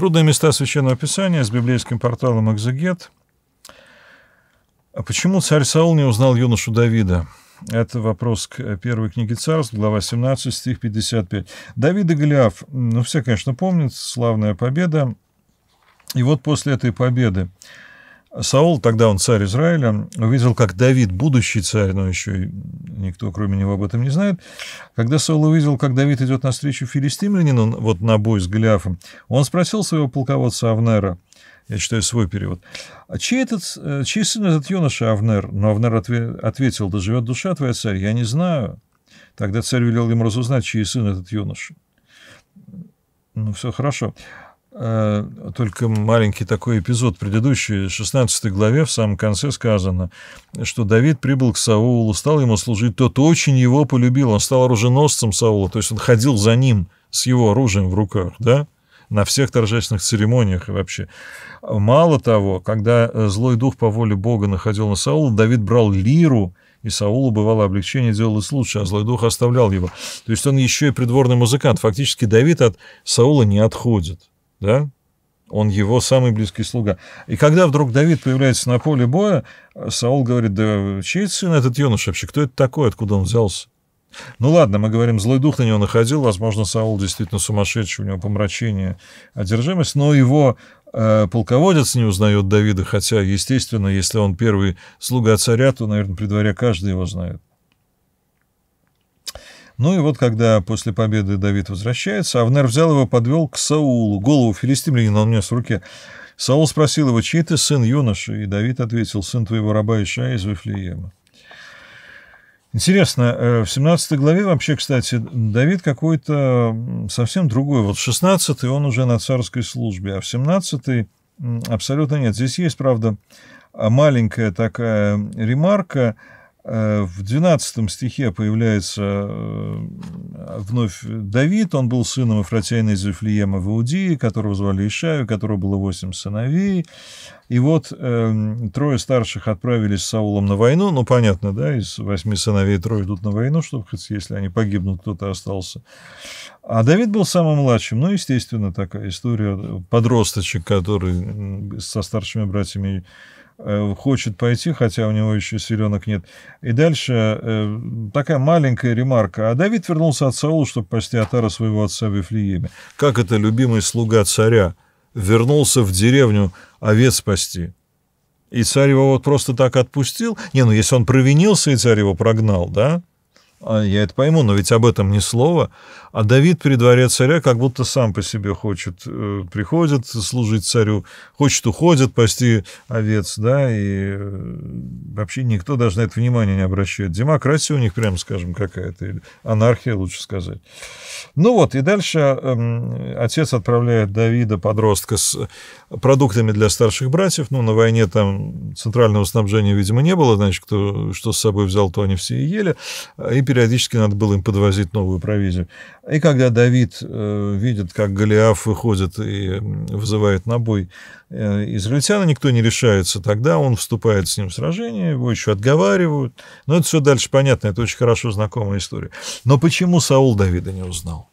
Трудные места Священного Писания с библейским порталом «Экзегет». А почему царь Саул не узнал юношу Давида? Это вопрос к первой книге царств, глава 17, стих 55. Давид и Голиаф, ну, все, конечно, помнят, славная победа. И вот после этой победы Саул, тогда он царь Израиля, увидел, как Давид, будущий царь, но еще никто кроме него об этом не знает, когда Саул увидел, как Давид идет навстречу филистимлянину, вот на бой с Голиафом, он спросил своего полководца Авнера, я читаю свой перевод, а чей, этот, э, чей сын этот юноша Авнер? Но Авнер ответил, да живет душа твоя, царь, я не знаю. Тогда царь велел ему разузнать, чей сын этот юноша. Ну, все хорошо. Э, только маленький такой эпизод предыдущий, 16 главе, в самом конце сказано, что Давид прибыл к Саулу, стал ему служить, тот очень его полюбил, он стал оруженосцем Саула, то есть он ходил за ним с его оружием в руках, да, на всех торжественных церемониях и вообще. Мало того, когда э, злой дух по воле Бога находил на Саула, Давид брал лиру, и Саулу бывало облегчение делалось лучше, а злой дух оставлял его. То есть он еще и придворный музыкант. Фактически Давид от Саула не отходит да? Он его самый близкий слуга. И когда вдруг Давид появляется на поле боя, Саул говорит, да чей сын этот юнош вообще? Кто это такой? Откуда он взялся? Ну ладно, мы говорим, злой дух на него находил, возможно, Саул действительно сумасшедший, у него помрачение, одержимость, но его э, полководец не узнает Давида, хотя, естественно, если он первый слуга царя, то, наверное, при дворе каждый его знает. Ну и вот, когда после победы Давид возвращается, Авнер взял его, подвел к Саулу. Голову филистимлянина он нес в руке. Саул спросил его, чей ты сын юноши? И Давид ответил, сын твоего раба Иша из Вифлеема. Интересно, э, в 17 главе вообще, кстати, Давид какой-то совсем другой. Вот 16 он уже на царской службе, а в 17 абсолютно нет. Здесь есть, правда, маленькая такая ремарка – Э, в 12 стихе появляется э, вновь Давид, он был сыном Эфратяина из Вифлеема в Иудии, которого звали Ишаю, у которого было восемь сыновей. И вот э, трое старших отправились с Саулом на войну, ну, понятно, да, из восьми сыновей трое идут на войну, чтобы хоть если они погибнут, кто-то остался. А Давид был самым младшим, ну, естественно, такая история, подросточек, который со старшими братьями Э, хочет пойти, хотя у него еще силенок нет. И дальше э, такая маленькая ремарка. А Давид вернулся от Саула, чтобы пасти Атара своего отца в Вифлееме. Как это любимый слуга царя вернулся в деревню овец спасти? И царь его вот просто так отпустил? Не, ну если он провинился, и царь его прогнал, да? А, я это пойму, но ведь об этом ни слова. А Давид при дворе царя как будто сам по себе хочет, э, приходит служить царю, хочет уходит пасти овец, да, и э, вообще никто даже на это внимание не обращает. Демократия у них, прямо скажем, какая-то, или анархия, лучше сказать. Ну вот, и дальше э, отец отправляет Давида, подростка, с продуктами для старших братьев. Ну, на войне там центрального снабжения, видимо, не было, значит, кто что с собой взял, то они все и ели. И периодически надо было им подвозить новую провизию. И когда Давид э, видит, как Голиаф выходит и вызывает на бой э, израильтяна, никто не решается, тогда он вступает с ним в сражение, его еще отговаривают. Но это все дальше понятно, это очень хорошо знакомая история. Но почему Саул Давида не узнал?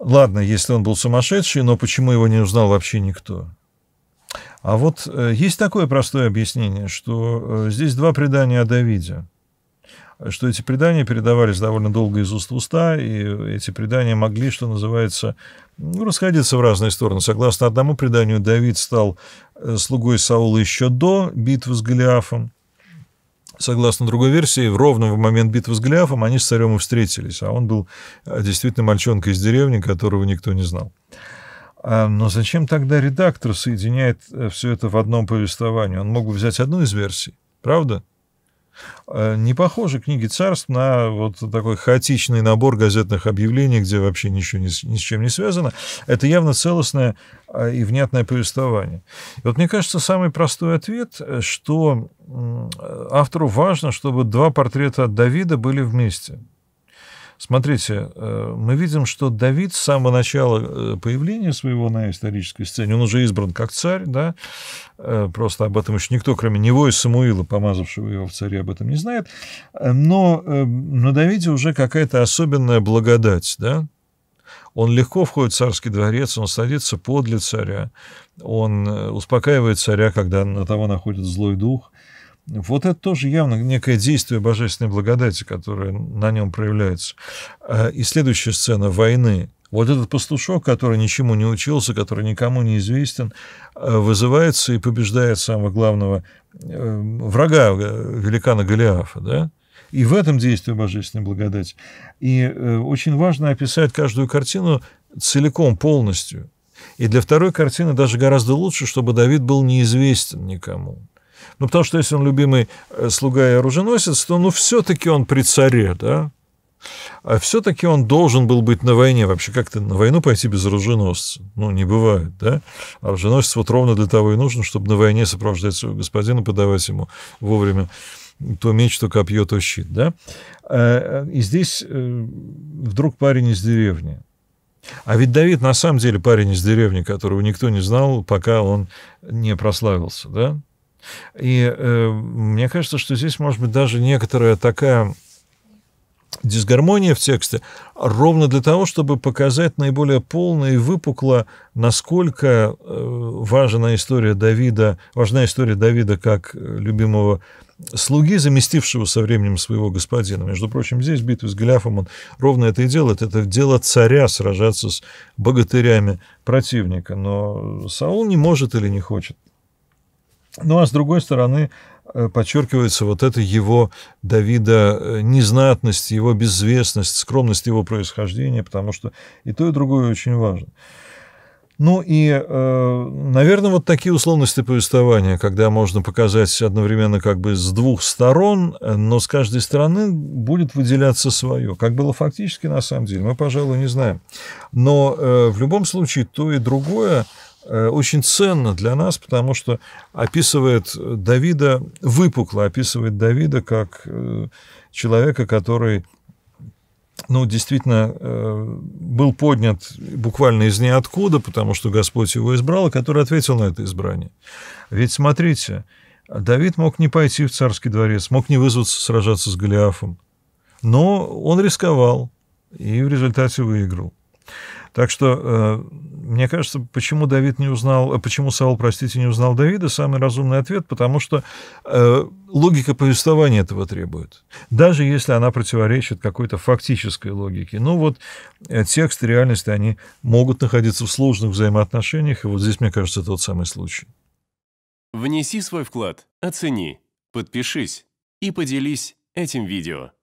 Ладно, если он был сумасшедший, но почему его не узнал вообще никто? А вот э, есть такое простое объяснение, что э, здесь два предания о Давиде – что эти предания передавались довольно долго из уст в уста, и эти предания могли, что называется, ну, расходиться в разные стороны. Согласно одному преданию, Давид стал э, слугой Саула еще до битвы с Голиафом. Согласно другой версии, ровно в момент битвы с Голиафом они с царем и встретились, а он был э, действительно мальчонкой из деревни, которого никто не знал. А, но зачем тогда редактор соединяет э, все это в одном повествовании? Он мог бы взять одну из версий, правда? Э, не похожи книги царств на вот такой хаотичный набор газетных объявлений, где вообще ничего ни с, ни с чем не связано. Это явно целостное а, и внятное повествование. И вот мне кажется, самый простой ответ, э, что э, автору важно, чтобы два портрета от Давида были вместе. Смотрите, э, мы видим, что Давид с самого начала э, появления своего на исторической сцене, он уже избран как царь, да, э, просто об этом еще никто, кроме него и Самуила, помазавшего его в царе, об этом не знает, но на Давиде уже какая-то особенная благодать, да, он легко входит в царский дворец, он садится подле царя, он успокаивает царя, когда на того находит злой дух – вот это тоже явно некое действие божественной благодати, которое на нем проявляется. Э, и следующая сцена войны. Вот этот пастушок, который ничему не учился, который никому не известен, э, вызывается и побеждает самого главного э, врага, великана Голиафа, да? И в этом действие божественной благодати. И очень важно описать каждую картину целиком, полностью. И для второй картины даже гораздо лучше, чтобы Давид был неизвестен никому. Ну, потому что если он любимый э, слуга и оруженосец, то, ну, все-таки он при царе, да? А все-таки он должен был быть на войне. Вообще, как ты на войну пойти без оруженосца? Ну, не бывает, да? А оруженосец вот ровно для того и нужен, чтобы на войне сопровождать своего господина, подавать ему вовремя то меч, то копье, то щит, да? Э, э, и здесь вдруг парень из деревни. А ведь Давид на самом деле парень из деревни, которого никто не знал, пока он не прославился, да? И э, мне кажется, что здесь может быть даже некоторая такая дисгармония в тексте ровно для того, чтобы показать наиболее полно и выпукло, насколько э, важна история Давида, важна история Давида как э, любимого слуги, заместившего со временем своего господина. Между прочим, здесь битва с Голиафом, он ровно это и делает. Это дело царя сражаться с богатырями противника. Но Саул не может или не хочет ну а с другой стороны, э, подчеркивается вот эта его Давида э, незнатность, его безвестность, скромность его происхождения, потому что и то, и другое очень важно. Ну и, э, наверное, вот такие условности повествования, когда можно показать одновременно как бы с двух сторон, но с каждой стороны будет выделяться свое. Как было фактически на самом деле, мы, пожалуй, не знаем. Но в любом случае то и другое Э, очень ценно для нас, потому что описывает Давида, выпукло описывает Давида как э, человека, который ну, действительно, э, был поднят буквально из ниоткуда, потому что Господь его избрал, и который ответил на это избрание. Ведь смотрите, Давид мог не пойти в царский дворец, мог не вызваться сражаться с Голиафом, но он рисковал и в результате выиграл. Так что, э, мне кажется, почему Давид не узнал, э, почему Саул, простите, не узнал Давида, самый разумный ответ, потому что э, логика повествования этого требует. Даже если она противоречит какой-то фактической логике. Ну вот текст и реальность, они могут находиться в сложных взаимоотношениях, и вот здесь, мне кажется, тот самый случай. Внеси свой вклад, оцени, подпишись и поделись этим видео.